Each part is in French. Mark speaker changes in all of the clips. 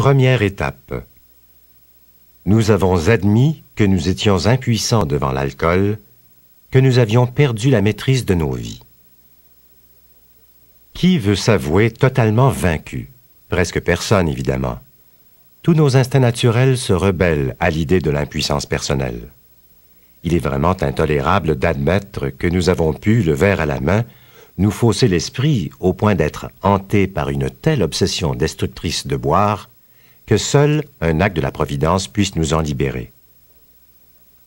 Speaker 1: Première étape. Nous avons admis que nous étions impuissants devant l'alcool, que nous avions perdu la maîtrise de nos vies. Qui veut s'avouer totalement vaincu Presque personne, évidemment. Tous nos instincts naturels se rebellent à l'idée de l'impuissance personnelle. Il est vraiment intolérable d'admettre que nous avons pu, le verre à la main, nous fausser l'esprit au point d'être hantés par une telle obsession destructrice de boire que seul un acte de la Providence puisse nous en libérer.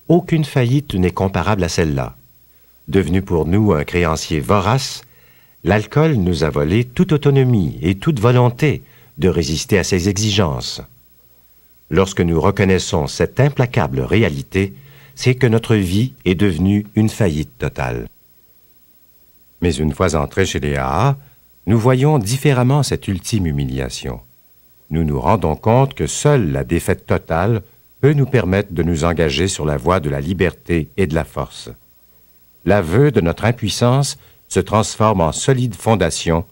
Speaker 1: Aucune faillite n'est comparable à celle-là. Devenu pour nous un créancier vorace, l'alcool nous a volé toute autonomie et toute volonté de résister à ses exigences. Lorsque nous reconnaissons cette implacable réalité, c'est que notre vie est devenue une faillite totale. Mais une fois entrés chez les AA, nous voyons différemment cette ultime humiliation nous nous rendons compte que seule la défaite totale peut nous permettre de nous engager sur la voie de la liberté et de la force. L'aveu de notre impuissance se transforme en solide fondation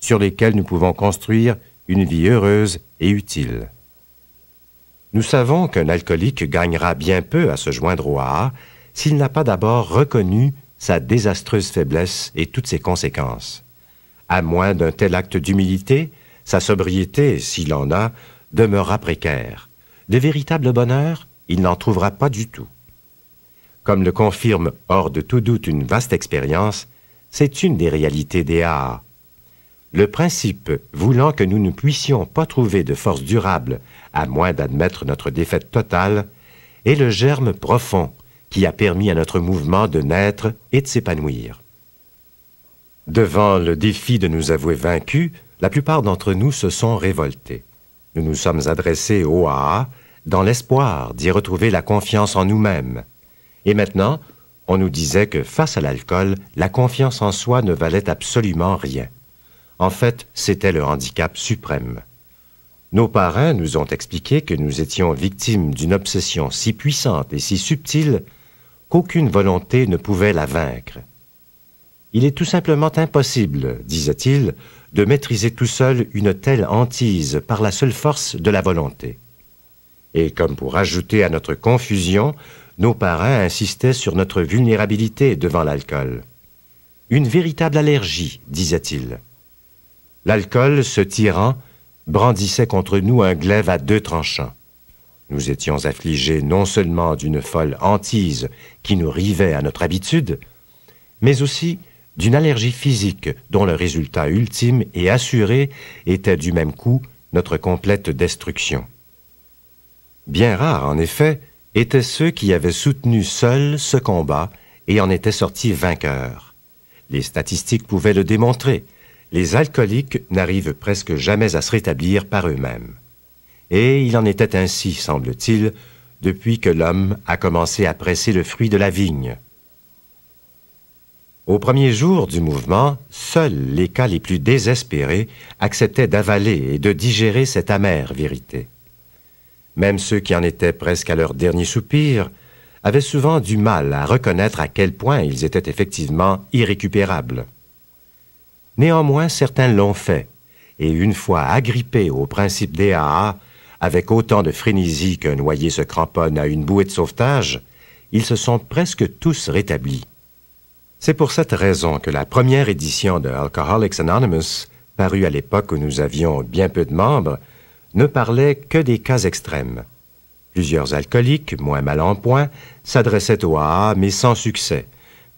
Speaker 1: sur lesquelles nous pouvons construire une vie heureuse et utile. Nous savons qu'un alcoolique gagnera bien peu à se joindre au A, s'il n'a pas d'abord reconnu sa désastreuse faiblesse et toutes ses conséquences. À moins d'un tel acte d'humilité, sa sobriété, s'il en a, demeurera précaire. De véritable bonheur, il n'en trouvera pas du tout. Comme le confirme hors de tout doute une vaste expérience, c'est une des réalités des AA. Le principe voulant que nous ne puissions pas trouver de force durable, à moins d'admettre notre défaite totale, est le germe profond qui a permis à notre mouvement de naître et de s'épanouir. Devant le défi de nous avouer vaincus, la plupart d'entre nous se sont révoltés. Nous nous sommes adressés au AA dans l'espoir d'y retrouver la confiance en nous-mêmes. Et maintenant, on nous disait que face à l'alcool, la confiance en soi ne valait absolument rien. En fait, c'était le handicap suprême. Nos parrains nous ont expliqué que nous étions victimes d'une obsession si puissante et si subtile qu'aucune volonté ne pouvait la vaincre. Il est tout simplement impossible, disait-il, de maîtriser tout seul une telle hantise par la seule force de la volonté. Et comme pour ajouter à notre confusion, nos parrains insistaient sur notre vulnérabilité devant l'alcool. Une véritable allergie, disait-il. » L'alcool, se tirant, brandissait contre nous un glaive à deux tranchants. Nous étions affligés non seulement d'une folle hantise qui nous rivait à notre habitude, mais aussi d'une allergie physique dont le résultat ultime et assuré était du même coup notre complète destruction. Bien rares, en effet, étaient ceux qui avaient soutenu seuls ce combat et en étaient sortis vainqueurs. Les statistiques pouvaient le démontrer. Les alcooliques n'arrivent presque jamais à se rétablir par eux-mêmes. Et il en était ainsi, semble-t-il, depuis que l'homme a commencé à presser le fruit de la vigne. Au premier jour du mouvement, seuls les cas les plus désespérés acceptaient d'avaler et de digérer cette amère vérité. Même ceux qui en étaient presque à leur dernier soupir avaient souvent du mal à reconnaître à quel point ils étaient effectivement irrécupérables. Néanmoins, certains l'ont fait, et une fois agrippés au principe DAA, avec autant de frénésie qu'un noyé se cramponne à une bouée de sauvetage, ils se sont presque tous rétablis. C'est pour cette raison que la première édition de Alcoholics Anonymous, parue à l'époque où nous avions bien peu de membres, ne parlait que des cas extrêmes. Plusieurs alcooliques, moins mal en point, s'adressaient au AA, mais sans succès,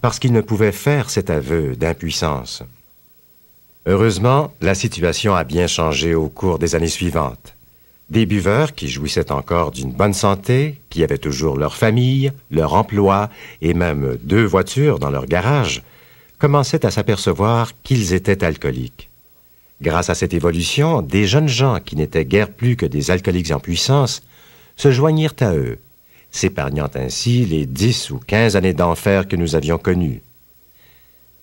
Speaker 1: parce qu'ils ne pouvaient faire cet aveu d'impuissance. Heureusement, la situation a bien changé au cours des années suivantes. Des buveurs qui jouissaient encore d'une bonne santé, qui avaient toujours leur famille, leur emploi et même deux voitures dans leur garage, commençaient à s'apercevoir qu'ils étaient alcooliques. Grâce à cette évolution, des jeunes gens qui n'étaient guère plus que des alcooliques en puissance se joignirent à eux, s'épargnant ainsi les dix ou quinze années d'enfer que nous avions connues.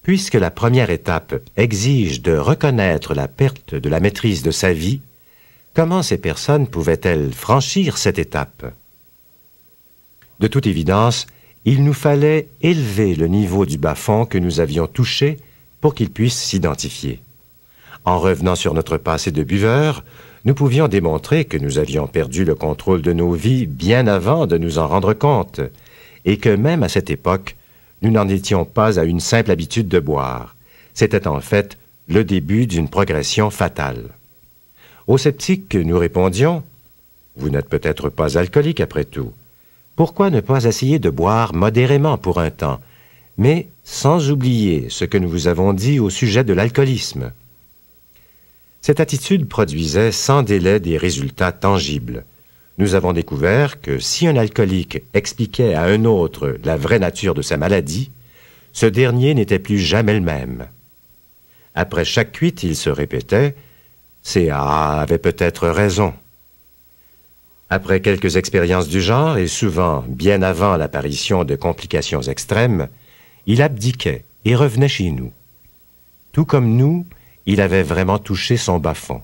Speaker 1: Puisque la première étape exige de reconnaître la perte de la maîtrise de sa vie, Comment ces personnes pouvaient-elles franchir cette étape De toute évidence, il nous fallait élever le niveau du bas-fond que nous avions touché pour qu'ils puissent s'identifier. En revenant sur notre passé de buveur, nous pouvions démontrer que nous avions perdu le contrôle de nos vies bien avant de nous en rendre compte, et que même à cette époque, nous n'en étions pas à une simple habitude de boire. C'était en fait le début d'une progression fatale. Aux sceptiques, nous répondions Vous n'êtes peut-être pas alcoolique après tout. Pourquoi ne pas essayer de boire modérément pour un temps, mais sans oublier ce que nous vous avons dit au sujet de l'alcoolisme Cette attitude produisait sans délai des résultats tangibles. Nous avons découvert que si un alcoolique expliquait à un autre la vraie nature de sa maladie, ce dernier n'était plus jamais le même. Après chaque cuite, il se répétait AA avait peut-être raison. Après quelques expériences du genre, et souvent bien avant l'apparition de complications extrêmes, il abdiquait et revenait chez nous. Tout comme nous, il avait vraiment touché son bas-fond.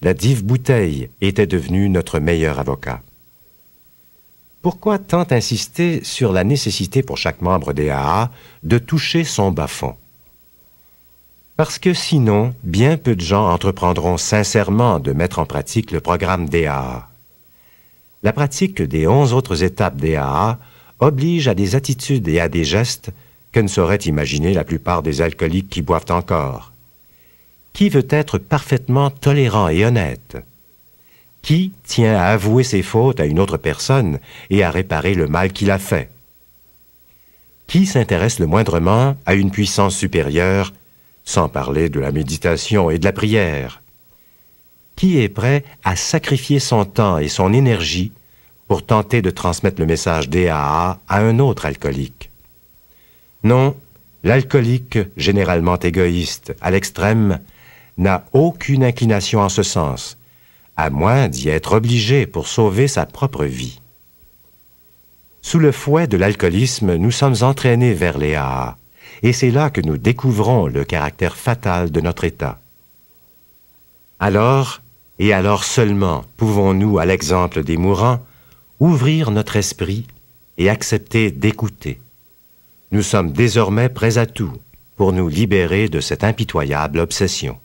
Speaker 1: La dive bouteille était devenue notre meilleur avocat. Pourquoi tant insister sur la nécessité pour chaque membre des AA de toucher son bas-fond parce que sinon, bien peu de gens entreprendront sincèrement de mettre en pratique le programme DAA. La pratique des onze autres étapes DAA oblige à des attitudes et à des gestes que ne sauraient imaginer la plupart des alcooliques qui boivent encore. Qui veut être parfaitement tolérant et honnête Qui tient à avouer ses fautes à une autre personne et à réparer le mal qu'il a fait Qui s'intéresse le moindrement à une puissance supérieure sans parler de la méditation et de la prière. Qui est prêt à sacrifier son temps et son énergie pour tenter de transmettre le message DAA à un autre alcoolique Non, l'alcoolique, généralement égoïste, à l'extrême, n'a aucune inclination en ce sens, à moins d'y être obligé pour sauver sa propre vie. Sous le fouet de l'alcoolisme, nous sommes entraînés vers les et c'est là que nous découvrons le caractère fatal de notre état. Alors, et alors seulement, pouvons-nous, à l'exemple des mourants, ouvrir notre esprit et accepter d'écouter. Nous sommes désormais prêts à tout pour nous libérer de cette impitoyable obsession.